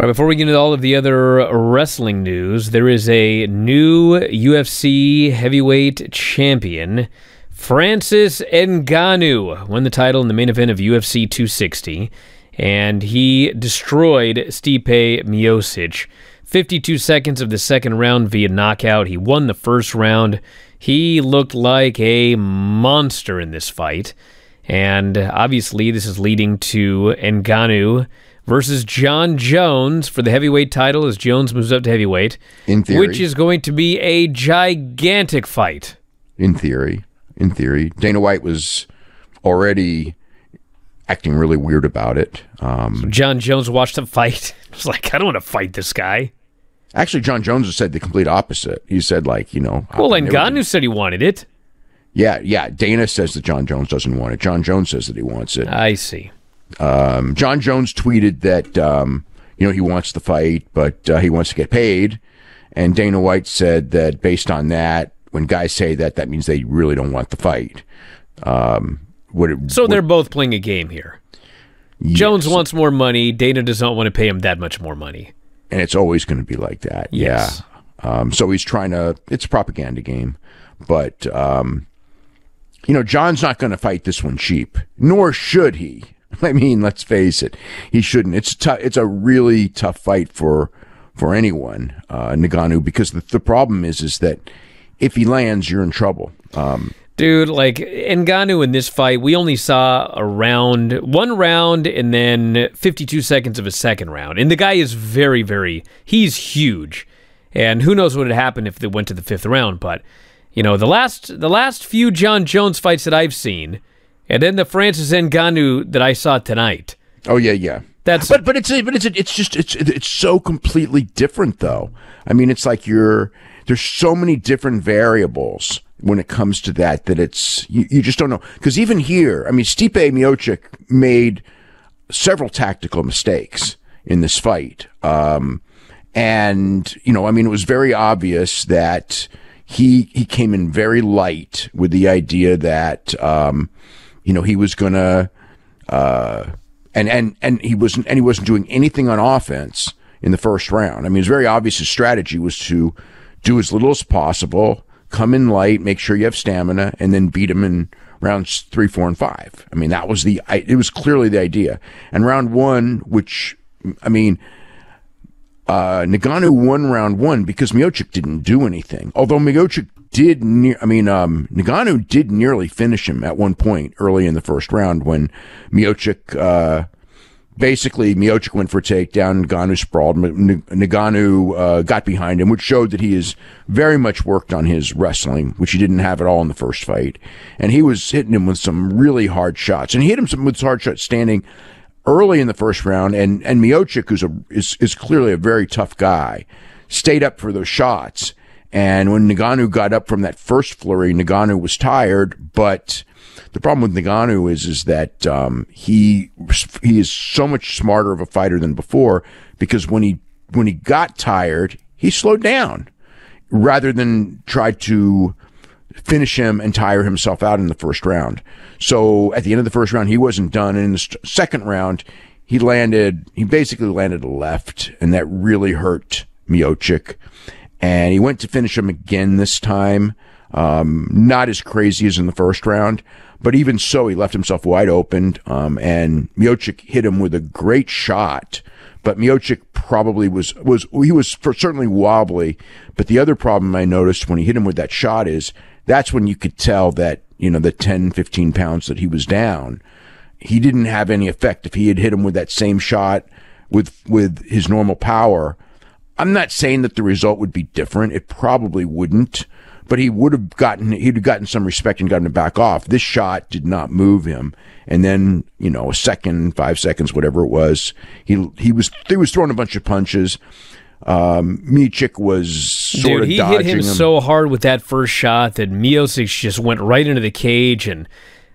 All right, before we get into all of the other wrestling news, there is a new UFC heavyweight champion. Francis Ngannou won the title in the main event of UFC 260, and he destroyed Stipe Miocic. 52 seconds of the second round via knockout. He won the first round. He looked like a monster in this fight. And obviously, this is leading to Ngannou versus John Jones for the heavyweight title as Jones moves up to heavyweight. In theory. Which is going to be a gigantic fight. In theory. In theory. Dana White was already acting really weird about it. Um, so John Jones watched the fight. He's like, I don't want to fight this guy. Actually, John Jones has said the complete opposite. He said, like, you know. Well, and Ganu said he wanted it. Yeah, yeah. Dana says that John Jones doesn't want it. John Jones says that he wants it. I see um, John Jones tweeted that um, you know he wants to fight, but uh, he wants to get paid. And Dana White said that based on that, when guys say that, that means they really don't want the fight. Um, it, so they're both playing a game here. Yes. Jones wants more money. Dana does not want to pay him that much more money. And it's always going to be like that. Yes. Yeah. Um, so he's trying to. It's a propaganda game, but um, you know, John's not going to fight this one cheap, nor should he. I mean, let's face it, he shouldn't. It's tough. It's a really tough fight for for anyone, uh, Nagano, because the, the problem is is that if he lands, you're in trouble. Um, Dude, like Engano in this fight, we only saw a round, one round, and then 52 seconds of a second round. And the guy is very, very, he's huge. And who knows what would happen if it went to the fifth round. But, you know, the last, the last few John Jones fights that I've seen, and then the Francis Ngannou that I saw tonight. Oh yeah, yeah. That's but but it's but it's it's just it's it's so completely different though. I mean, it's like you're there's so many different variables when it comes to that that it's you, you just don't know because even here, I mean, Stipe Miocic made several tactical mistakes in this fight, um, and you know, I mean, it was very obvious that he he came in very light with the idea that. Um, you know, he was going to, uh, and and and he wasn't and he wasn't doing anything on offense in the first round. I mean, it's very obvious his strategy was to do as little as possible, come in light, make sure you have stamina, and then beat him in rounds three, four, and five. I mean, that was the it was clearly the idea. And round one, which I mean. Uh, Nagano won round one because Miocic didn't do anything. Although Miocic did, near? I mean, um, Nagano did nearly finish him at one point early in the first round when Miocic, uh, basically Miocic went for a takedown. Nagano sprawled. Nagano uh, got behind him, which showed that he has very much worked on his wrestling, which he didn't have at all in the first fight. And he was hitting him with some really hard shots, and he hit him with hard shots standing early in the first round. And and Miocic, who's a is, is clearly a very tough guy, stayed up for those shots. And when Nagano got up from that first flurry, Nagano was tired, but the problem with Nagano is, is that, um, he, he is so much smarter of a fighter than before because when he, when he got tired, he slowed down rather than try to, finish him and tire himself out in the first round. So at the end of the first round, he wasn't done. And in the second round, he landed, he basically landed a left, and that really hurt Miocic and he went to finish him again this time. Um, not as crazy as in the first round, but even so, he left himself wide open. Um, and Miocic hit him with a great shot, but Miocic probably was was he was certainly wobbly. But the other problem I noticed when he hit him with that shot is that's when you could tell that you know the 10, 15 pounds that he was down, he didn't have any effect. If he had hit him with that same shot with with his normal power I'm not saying that the result would be different. It probably wouldn't, but he would have gotten he'd have gotten some respect and gotten it back off. This shot did not move him, and then you know a second, five seconds, whatever it was, he he was he was throwing a bunch of punches. Um, Michik was sort Dude, of he hit him, so hard with that first shot that Miocic just went right into the cage, and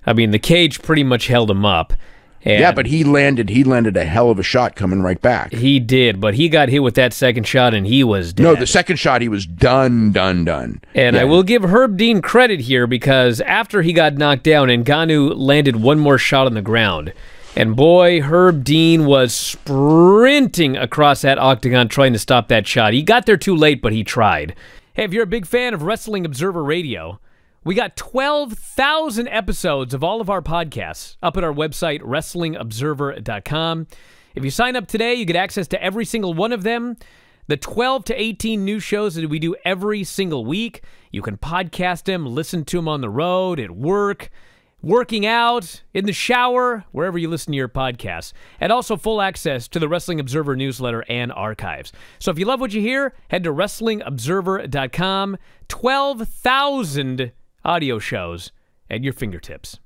I mean the cage pretty much held him up. And yeah, but he landed. He landed a hell of a shot coming right back. He did, but he got hit with that second shot, and he was dead. no. The second shot, he was done, done, done. And yeah. I will give Herb Dean credit here because after he got knocked down, and Ganu landed one more shot on the ground, and boy, Herb Dean was sprinting across that octagon trying to stop that shot. He got there too late, but he tried. Hey, if you're a big fan of Wrestling Observer Radio. We got 12,000 episodes of all of our podcasts up at our website, WrestlingObserver.com. If you sign up today, you get access to every single one of them. The 12 to 18 new shows that we do every single week. You can podcast them, listen to them on the road, at work, working out, in the shower, wherever you listen to your podcasts. And also full access to the Wrestling Observer newsletter and archives. So if you love what you hear, head to WrestlingObserver.com. 12,000 audio shows at your fingertips.